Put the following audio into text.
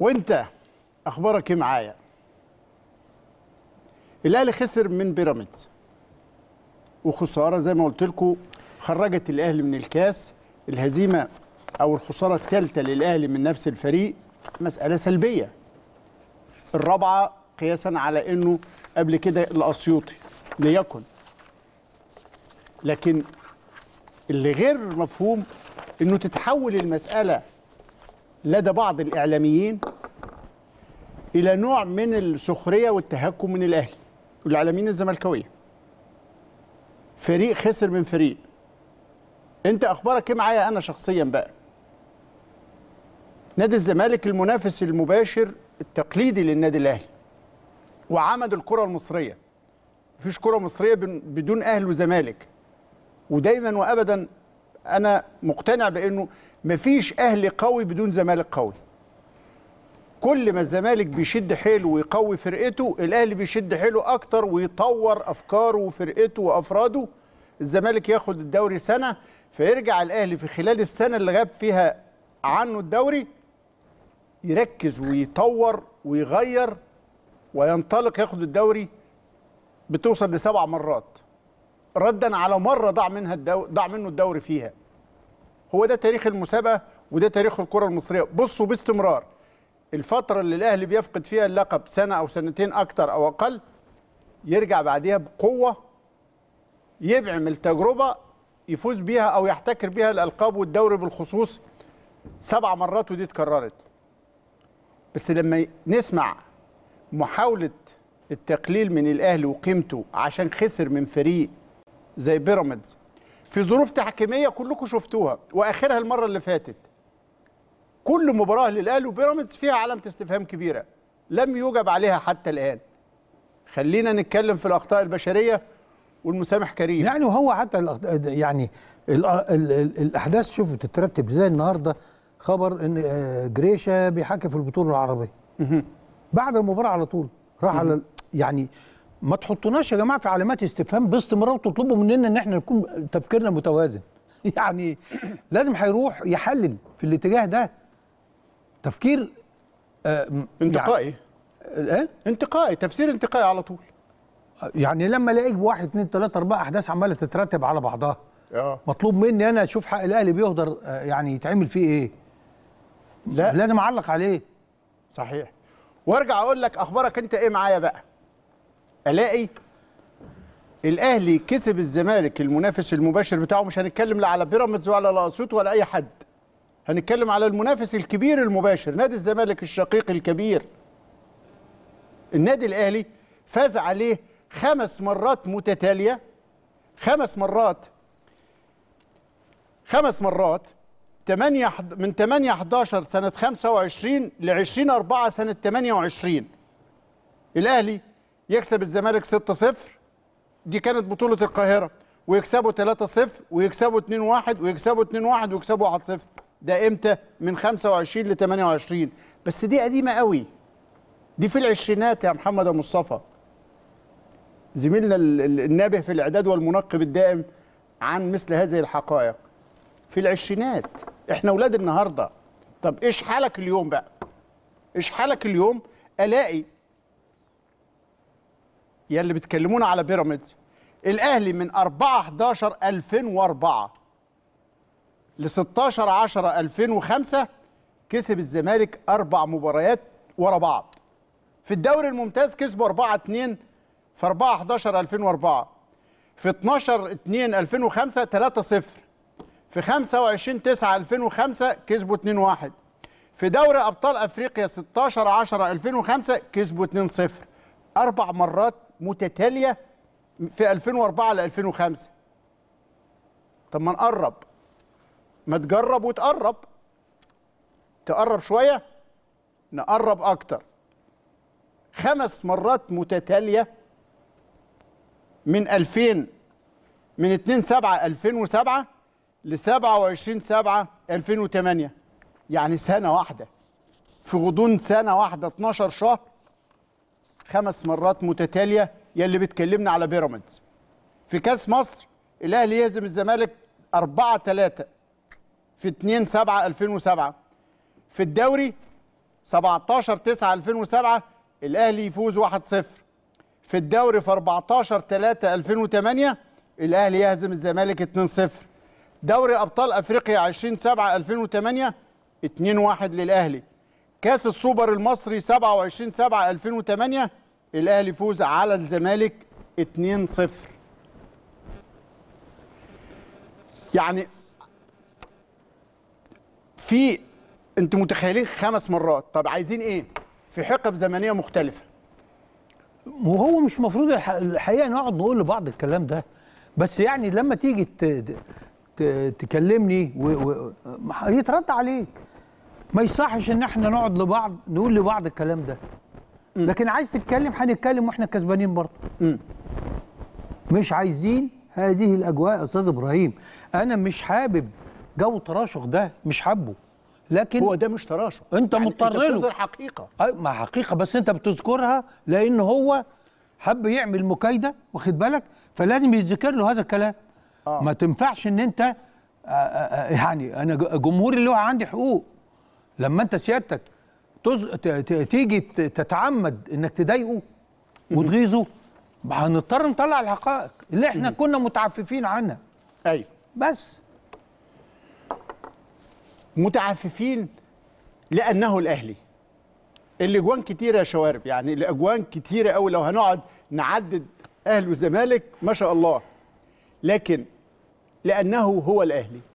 وانت اخبارك ايه معايا الاهلي خسر من بيراميدز وخساره زي ما قلت لكم خرجت الاهلي من الكاس الهزيمه او الخساره الثالثه للاهلي من نفس الفريق مساله سلبيه الرابعه قياسا على انه قبل كده الاسيوطي ليكن لكن اللي غير مفهوم انه تتحول المساله لدى بعض الإعلاميين إلى نوع من السخرية والتهكم من الأهلي والإعلاميين الزملكاوية فريق خسر من فريق أنت أخبارك إيه معايا أنا شخصيا بقى نادي الزمالك المنافس المباشر التقليدي للنادي الأهلي وعمد الكرة المصرية مفيش كرة مصرية بدون أهل وزمالك ودايما وأبدا أنا مقتنع بأنه مفيش اهلي قوي بدون زمالك قوي كل ما الزمالك بيشد حيله ويقوي فرقته الاهلي بيشد حيله اكتر ويطور افكاره وفرقته وافراده الزمالك ياخد الدوري سنه فيرجع الاهلي في خلال السنه اللي غاب فيها عنه الدوري يركز ويطور ويغير وينطلق ياخد الدوري بتوصل لسبع مرات ردا على مره ضاع منها الدو... ضاع منه الدوري فيها هو ده تاريخ المسابقه وده تاريخ الكره المصريه بصوا باستمرار الفتره اللي الاهلي بيفقد فيها اللقب سنه او سنتين اكتر او اقل يرجع بعديها بقوه يبعم التجربه يفوز بيها او يحتكر بيها الالقاب والدوري بالخصوص سبع مرات ودي اتكررت بس لما نسمع محاوله التقليل من الاهلي وقيمته عشان خسر من فريق زي بيراميدز في ظروف تحكيميه كلكم شفتوها واخرها المره اللي فاتت كل مباراه للاهلي وبيراميدز فيها علامه استفهام كبيره لم يوجب عليها حتى الان خلينا نتكلم في الاخطاء البشريه والمسامح كريم يعني وهو حتى الأخط... يعني الاحداث شوفوا تترتب زي النهارده خبر ان آه، جريشه بيحكي في البطوله العربيه بعد المباراه على طول راح على يعني ما تحطوناش يا جماعه في علامات استفهام باستمرار وتطلبوا مننا ان احنا نكون تفكيرنا متوازن يعني لازم هيروح يحلل في الاتجاه ده تفكير آه انتقائي يعني آه، ايه انتقائي تفسير انتقائي على طول يعني لما الاقيك بواحد اثنين ثلاثة اربعه احداث عماله تترتب على بعضها آه. مطلوب مني انا اشوف حق الاهلي بيهدر آه، يعني يتعمل فيه ايه لا لازم اعلق عليه صحيح وارجع اقول لك اخبارك انت ايه معايا بقى الاقي الاهلي كسب الزمالك المنافس المباشر بتاعه مش هنتكلم لا على بيراميدز ولا على اسيوط ولا اي حد هنتكلم على المنافس الكبير المباشر نادي الزمالك الشقيق الكبير النادي الاهلي فاز عليه خمس مرات متتاليه خمس مرات خمس مرات 8 من 8 11 سنه 25 ل 20 4 سنه 28 الاهلي يكسب الزمالك 6-0 دي كانت بطولة القاهرة ويكسبوا 3-0 ويكسبوا 2-1 ويكسبوا 2-1 ويكسبوا 1-0 ده امتى؟ من 25 ل 28 بس دي قديمة قوي دي في العشرينات يا محمد مصطفى زميلنا النابه في الاعداد والمنقب الدائم عن مثل هذه الحقائق في العشرينات احنا ولاد النهارده طب ايش حالك اليوم بقى ايش حالك اليوم الاقي يلي بتكلمونا على بيراميدز الاهلي من 4 11 2004 ل 16 10 2005 كسب الزمالك اربع مباريات ورا بعض في الدوري الممتاز كسبوا 4 2 في 4 11 2004 في 12 2 2005 3 0 في 25 9 2005 كسبوا 2 1 في دوري ابطال افريقيا 16 10 2005 كسبوا 2 0 اربع مرات متتاليه في 2004 ل 2005 طب ما نقرب ما تجرب وتقرب تقرب شويه نقرب اكتر خمس مرات متتاليه من 2000 من 2 7 2007 ل 27 7 2008 يعني سنه واحده في غضون سنه واحده 12 شهر خمس مرات متتاليه يلي بتكلمنا على بيراميدز في كاس مصر الاهلي يهزم الزمالك 4 3 في 2 7 2007 في الدوري 17 9 2007 الاهلي يفوز 1 0 في الدوري في 14 3 2008 الاهلي يهزم الزمالك 2 0 دوري ابطال افريقيا 20 7 2008 2 1 للاهلي كاس السوبر المصري 27 7 2008 الاهلي فوز على الزمالك 2-0 يعني في انتوا متخيلين خمس مرات طب عايزين ايه في حقب زمنيه مختلفه وهو مش مفروض الحقيقه نقعد نقول لبعض الكلام ده بس يعني لما تيجي تكلمني ويترد عليك ما يصحش ان احنا نقعد لبعض نقول لبعض الكلام ده لكن عايز تتكلم هنتكلم واحنا كسبانين برضه مش عايزين هذه الاجواء يا استاذ ابراهيم انا مش حابب جو تراشق ده مش حابه لكن هو ده مش تراشق انت يعني مضطر له انت بتظهر حقيقه ما حقيقه بس انت بتذكرها لان هو حب يعمل مكايده واخد بالك فلازم يتذكر له هذا الكلام آه. ما تنفعش ان انت آآ آه، آآ آه، آه، يعني انا جمهوري اللي هو عندي حقوق لما انت سيادتك تيجي تتعمد انك تضايقه وتغيظه هنضطر نطلع الحقائق اللي احنا كنا متعففين عنها ايوه بس متعففين لانه الاهلي الاجوان كتيره يا شوارب يعني الاجوان كتيره قوي لو هنقعد نعدد اهلي وزمالك ما شاء الله لكن لانه هو الاهلي